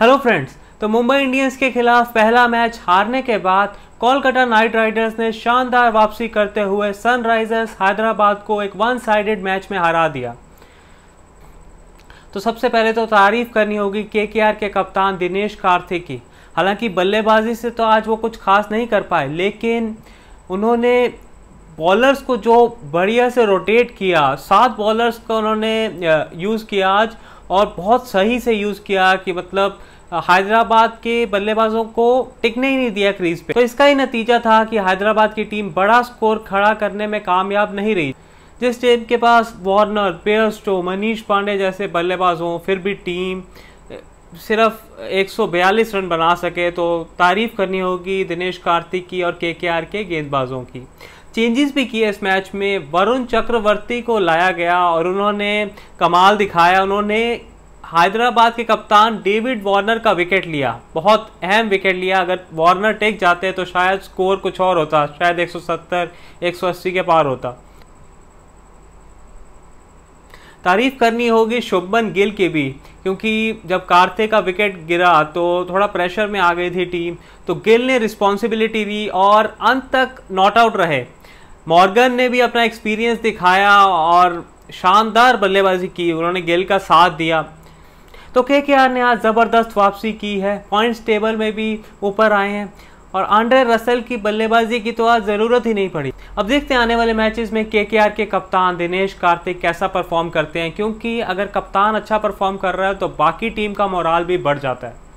hello friends तो Mumbai Indians के खिलाफ पहला मैच हारने के बाद कोलकाता नाइट राइडर्स ने शानदार वापसी करते हुए सनराइजर्स हैदराबाद को एक वन साइडेड मैच में हरा दिया तो सबसे पहले तो तारीफ करनी होगी के के कप्तान दिनेश कार्थिक की हालांकि बल्लेबाजी से तो आज वो कुछ खास नहीं कर पाए लेकिन उन्होंने बॉलर्स को जो बढ़िया से रोटेट किया सात बॉलर्स को उन्होंने यूज़ किया आज और बहुत सही से यूज़ किया कि मतलब हैदराबाद के बल्लेबाजों को टिकने ही नहीं दिया क्रीज पे तो इसका ही नतीजा था कि हैदराबाद की टीम बड़ा स्कोर खड़ा करने में कामयाब नहीं रही जिस टीम के पास वार्नर पेयरस्टो मनीष पांडे जैसे बल्लेबाज हों फिर भी टीम सिर्फ 142 रन बना सके तो तारीफ करनी होगी दिनेश कार्तिक की और के के गेंदबाजों की चेंजेस भी किए इस मैच में वरुण चक्रवर्ती को लाया गया और उन्होंने कमाल दिखाया उन्होंने हैदराबाद के कप्तान डेविड वार्नर का विकेट लिया बहुत अहम विकेट लिया अगर वार्नर टेक जाते तो शायद स्कोर कुछ और होता शायद 170 180 के पार होता तारीफ करनी होगी शुभमन गिल की भी क्योंकि जब कार्ते का विकेट गिरा तो थोड़ा प्रेशर में आ गई थी टीम तो गिल ने रिस्पॉन्सिबिलिटी ली और अंत तक नॉट आउट रहे मॉर्गन ने भी अपना एक्सपीरियंस दिखाया और शानदार बल्लेबाजी की उन्होंने गेल का साथ दिया तो के के आर ने आज ज़बरदस्त वापसी की है पॉइंट्स टेबल में भी ऊपर आए हैं और आंड्रे रसल की बल्लेबाजी की तो आज ज़रूरत ही नहीं पड़ी अब देखते हैं आने वाले मैचेस में के के कप्तान दिनेश कार्तिक कैसा परफॉर्म करते हैं क्योंकि अगर कप्तान अच्छा परफॉर्म कर रहा है तो बाकी टीम का मोराल भी बढ़ जाता है